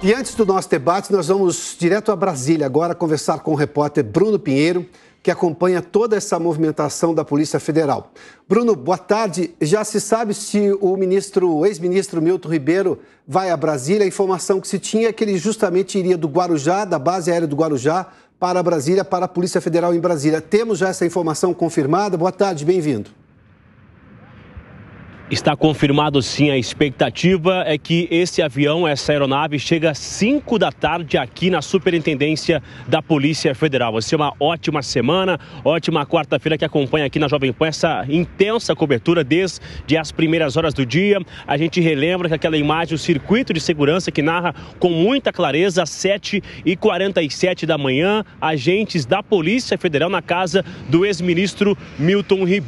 E antes do nosso debate, nós vamos direto a Brasília agora conversar com o repórter Bruno Pinheiro, que acompanha toda essa movimentação da Polícia Federal. Bruno, boa tarde. Já se sabe se o ministro, ex-ministro Milton Ribeiro vai a Brasília. A informação que se tinha é que ele justamente iria do Guarujá, da base aérea do Guarujá, para Brasília, para a Polícia Federal em Brasília. Temos já essa informação confirmada. Boa tarde, bem-vindo. Está confirmado sim, a expectativa é que esse avião, essa aeronave, chega às 5 da tarde aqui na Superintendência da Polícia Federal. Vai ser uma ótima semana, ótima quarta-feira que acompanha aqui na Jovem Pan essa intensa cobertura desde as primeiras horas do dia. A gente relembra que aquela imagem, o circuito de segurança que narra com muita clareza às 7h47 da manhã, agentes da Polícia Federal na casa do ex-ministro Milton Ribeiro.